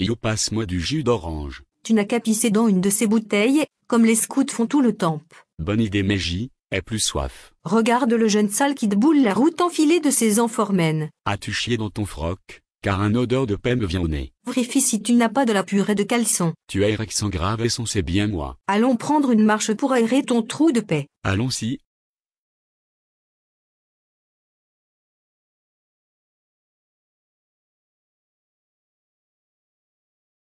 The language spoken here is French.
Yo passe-moi du jus d'orange. Tu n'as qu'à dans une de ces bouteilles, comme les scouts font tout le temps. Bonne idée Meji, Est plus soif. Regarde le jeune sale qui te boule la route enfilée de ses mènes. As-tu chié dans ton froc Car un odeur de paix me vient au nez. Vérifie si tu n'as pas de la purée de caleçon. Tu aérex sans grave et son c'est bien moi. Allons prendre une marche pour aérer ton trou de paix. Allons-y,